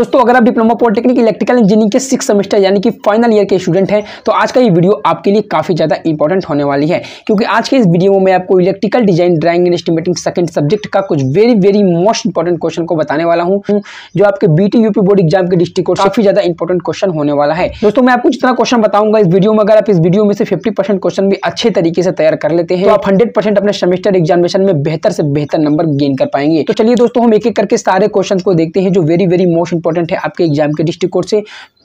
दोस्तों अगर आप डिप्लोमा पॉलिटेक्निक इलेक्ट्रिकल इंजीनियरिंग के सिक्स सेमेस्टर यानी कि फाइनल ईयर के स्टूडेंट हैं तो आज का ये वीडियो आपके लिए काफ़ी ज़्यादा इंपॉर्टेंट होने वाली है क्योंकि आज के इस वीडियो में मैं आपको electrical design drawing and estimating second subject का कुछ very very most important question को बताने वाला हूँ जो आपके बीटी यूपी बोर्ड एग्जाम के डिस्ट्रिक्ट काफ़ी ज़्यादा इंपॉर्टेंट क्वेश्चन होने वाला है दोस्तों मैं आपको जितना क्वेश्चन बताऊंगा इस वीडियो में अगर आप इस वीडियो में से फिफ्टी क्वेश्चन भी अच्छे तरीके से तैयार कर लेते हैं तो आप हंड्रेड अपने सेमेस्टर एग्जामिनेशन में बेहतर से बेहतर नंबर गेन कर पाएंगे तो चलिए दोस्तों हम एक एक करके सारे क्वेश्चन को देखते हैं जो वेरी वेरी मोस्ट इंपॉर्टेंट है आपके एग्जाम के डिस्ट्रिक्ट कोर्ट से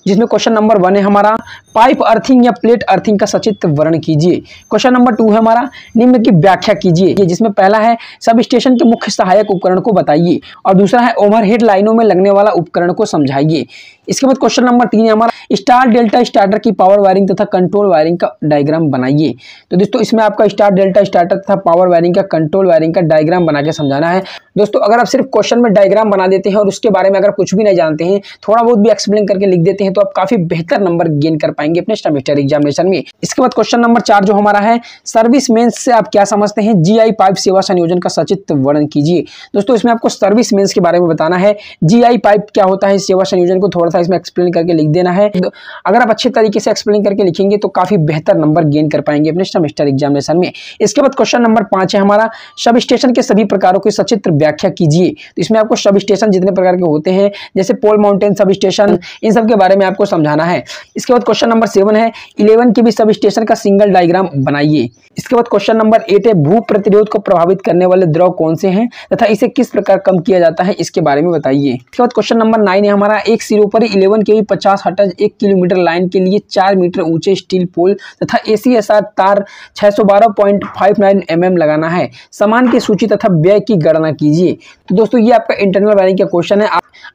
जिसमें क्वेश्चन नंबर वन है हमारा पाइप अर्थिंग या प्लेट अर्थिंग का सचित्र वर्ण कीजिए क्वेश्चन नंबर टू है हमारा निम्न की व्याख्या कीजिए जिसमें पहला है सब स्टेशन के मुख्य सहायक उपकरण को बताइए और दूसरा है ओवरहेड लाइनों में लगने वाला उपकरण को समझाइए इसके बाद क्वेश्चन नंबर तीन है हमारा स्टार डेल्टा स्टार्टर की पावर वायरिंग तथा कंट्रोल वायरिंग का डायग्राम बनाइए तो दोस्तों इसमें आपका स्टार डेल्टा स्टार्टर तथा पावर वायरिंग का कंट्रोल वायरिंग का डायग्राम बना के समझाना है दोस्तों अगर आप सिर्फ क्वेश्चन में डायग्राम बना देते हैं और उसके बारे में अगर कुछ भी नहीं जानते हैं थोड़ा बहुत भी एक्सप्लेन करके लिख देते हैं तो आप काफी बेहतर नंबर गेन कर पाएंगे अपने सेमेस्टर एग्जामिनेशन में इसके बाद क्वेश्चन नंबर चार जो हमारा है सर्विस मेंस से आप क्या समझते हैं जीआई पाइप सेवा संयोजन का सचित वर्णन कीजिए दोस्तों इसमें आपको सर्विस मेन्स के बारे में बताना है जीआई पाइप क्या होता है सेवा संयोजन को थोड़ा सा इसमें एक्सप्लेन करके लिख देना है तो अगर आप अच्छे तरीके से एक्सप्लेन करके लिखेंगे तो काफी बेहतर नंबर गेन कर पाएंगे अपने सेमेस्टर एग्जामिनेशन में इसके बाद क्वेश्चन नंबर पांच है हमारा सब स्टेशन के सभी प्रकारों की सचित्र व्याख्या कीजिए तो इसमें आपको सब स्टेशन जितने प्रकार के होते हैं जैसे पोल माउंटेन सब स्टेशन इन सब के बारे में में आपको समझाना है इसके बाद क्वेश्चन नंबर सेवन है इलेवन के भी सब स्टेशन का सिंगल डायग्राम बनाइए इसके बाद क्वेश्चन नंबर एट है भू प्रतिरोध को प्रभावित करने वाले द्रव कौन से हैं तथा इसे किस प्रकार कम किया जाता है इसके बारे में बताइए इसके बाद क्वेश्चन नंबर नाइन है हमारा एक सिरों पर इलेवन के भी पचास हटज एक किलोमीटर लाइन के लिए चार मीटर ऊंचे स्टील पोल तथा ए सी एस आर तार छह सौ बारह point five nine M mm M लगाना है सामान की सूची तथा व्यय की गणना कीजिए तो दोस्तों ये आपका इंटरनल वायरिंग का क्वेश्चन है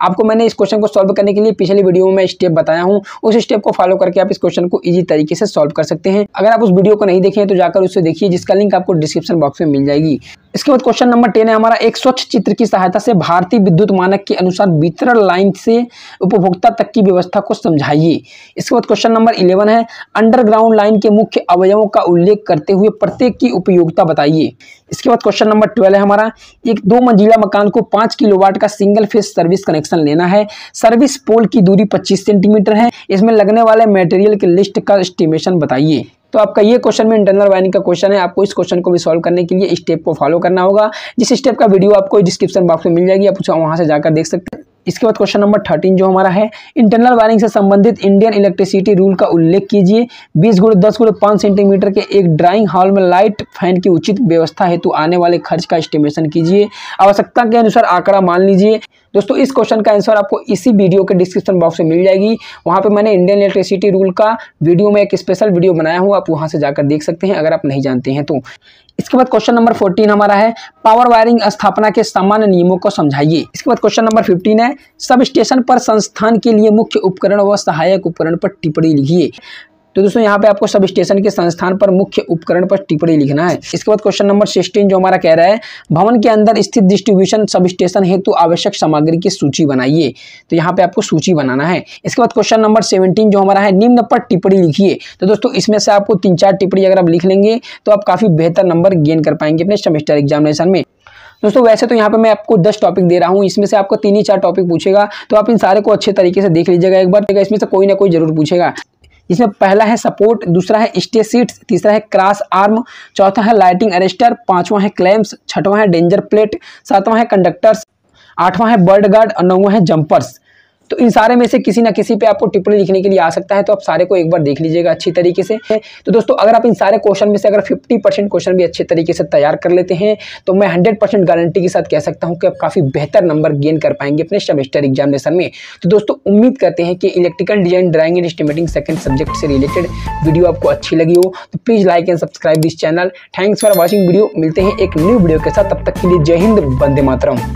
आपको मैंने इस क्वेश्चन को सॉल्व करने के लिए पिछले वीडियो में स्टेप बताया हूँ उस स्टेप को फॉलो करके आप इस क्वेश्चन को इजी तरीके से सॉल्व कर सकते हैं अगर आप उस वीडियो को नहीं देखें तो जाकर उससे देखिए जिसका लिंक आपको डिस्क्रिप्शन बॉक्स में मिल जाएगी इसके बाद क्वेश्चन नंबर टेन है हमारा एक स्वच्छ चित्र की सहायता से भारतीय विद्युत मानक के अनुसार वितरण लाइन से उपभोक्ता तक की व्यवस्था को समझाइए इसके बाद क्वेश्चन नंबर इलेवन है अंडरग्राउंड लाइन के मुख्य अवयवों का उल्लेख करते हुए प्रत्येक की उपयोगिता बताइए इसके बाद क्वेश्चन नंबर ट्वेल्व है हमारा एक दो मंजिला मकान को पांच किलोवाट का सिंगल फेस सर्विस कनेक्शन लेना है सर्विस पोल की दूरी पच्चीस सेंटीमीटर है इसमें लगने वाले मेटेरियल की लिस्ट का एस्टिमेशन बताइए तो आपका ये क्वेश्चन में इंटरनल वायरिंग का क्वेश्चन है आपको इस क्वेश्चन को भी सॉल्व करने के लिए स्टेप को फॉलो करना होगा जिस स्टेप का वीडियो आपको डिस्क्रिप्शन बॉक्स में मिल जाएगी आप वहाँ से जाकर देख सकते हैं इसके बाद क्वेश्चन नंबर थर्टीन जो हमारा है इंटरनल वायरिंग से संबंधित इंडियन इलेक्ट्रिसिटी रूल का उल्लेख कीजिए बीस गुड़े दस गुड़े पाँच सेंटीमीटर के एक ड्राइंग हॉल में लाइट फैन की उचित व्यवस्था हेतु आने वाले खर्च का एस्टिमेशन कीजिए आवश्यकता के अनुसार आंकड़ा मान लीजिए दोस्तों इस क्वेश्चन का आंसर आपको इसी वीडियो के डिस्क्रिप्शन बॉक्स में मिल जाएगी वहाँ पर मैंने इंडियन इलेक्ट्रिसिटी रूल का वीडियो में एक स्पेशल वीडियो बनाया हूँ आप वहाँ से जाकर देख सकते हैं अगर आप नहीं जानते हैं तो इसके बाद क्वेश्चन नंबर फोर्टीन हमारा है पावर वायरिंग स्थापना के सामान्य नियमों को समझाइए इसके बाद क्वेश्चन नंबर फिफ्टीन है सब स्टेशन पर संस्थान के लिए मुख्य उपकरण व सहायक उपकरण पर टिप्पणी लिखिए तो दोस्तों यहाँ पे आपको सब स्टेशन के संस्थान पर मुख्य उपकरण पर टिप्पणी लिखना है इसके बाद क्वेश्चन नंबर सिक्सटीन जो हमारा कह रहा है भवन के अंदर स्थित डिस्ट्रीब्यूशन सब स्टेशन हेतु आवश्यक सामग्री की सूची बनाइए तो यहाँ पे आपको सूची बनाना है इसके बाद क्वेश्चन नंबर सेवनटीन जो हमारा है निम्न पर टिप्पणी लिखिए तो दोस्तों इसमें से आपको तीन चार टिप्पणी अगर आप लिख लेंगे तो आप काफ़ी बेहतर नंबर गेन कर पाएंगे अपने सेमेस्टर एग्जामिनेशन में दोस्तों वैसे तो यहाँ पे मैं आपको दस टॉपिक दे रहा हूँ इसमें से आपको तीन ही चार टॉपिक पूछेगा तो आप इन सारे को अच्छे तरीके से देख लीजिएगा एक बार इसमें से कोई ना कोई जरूर पूछेगा इसमें पहला है सपोर्ट दूसरा है स्टे सीट्स तीसरा है क्रॉस आर्म चौथा है लाइटिंग अरेस्टर पांचवा है क्लैम्स छठवां है डेंजर प्लेट सातवां है कंडक्टर्स आठवां है बर्ड गार्ड और नौवां है जंपर्स तो इन सारे में से किसी ना किसी पे आपको टिप्पणी लिखने के लिए आ सकता है तो आप सारे को एक बार देख लीजिएगा अच्छी तरीके से तो दोस्तों अगर आप इन सारे क्वेश्चन में से अगर फिफ्टी क्वेश्चन भी अच्छे तरीके से तैयार कर लेते हैं तो मैं हंड्रेड गारंटी के साथ कह सकता हूँ कि आप काफ़ी बेहतर नंबर गेन कर पाएंगे अपने सेमेस्टर एग्जामिनेशन में तो दोस्तों उम्मीद करते हैं कि electrical design drawing and estimating second subject से रिलेटेड वीडियो आपको अच्छी लगी हो तो please like and subscribe this channel thanks for watching video मिलते हैं एक न्यू वीडियो के साथ तब तक के लिए जय हिंद बंदे मातरम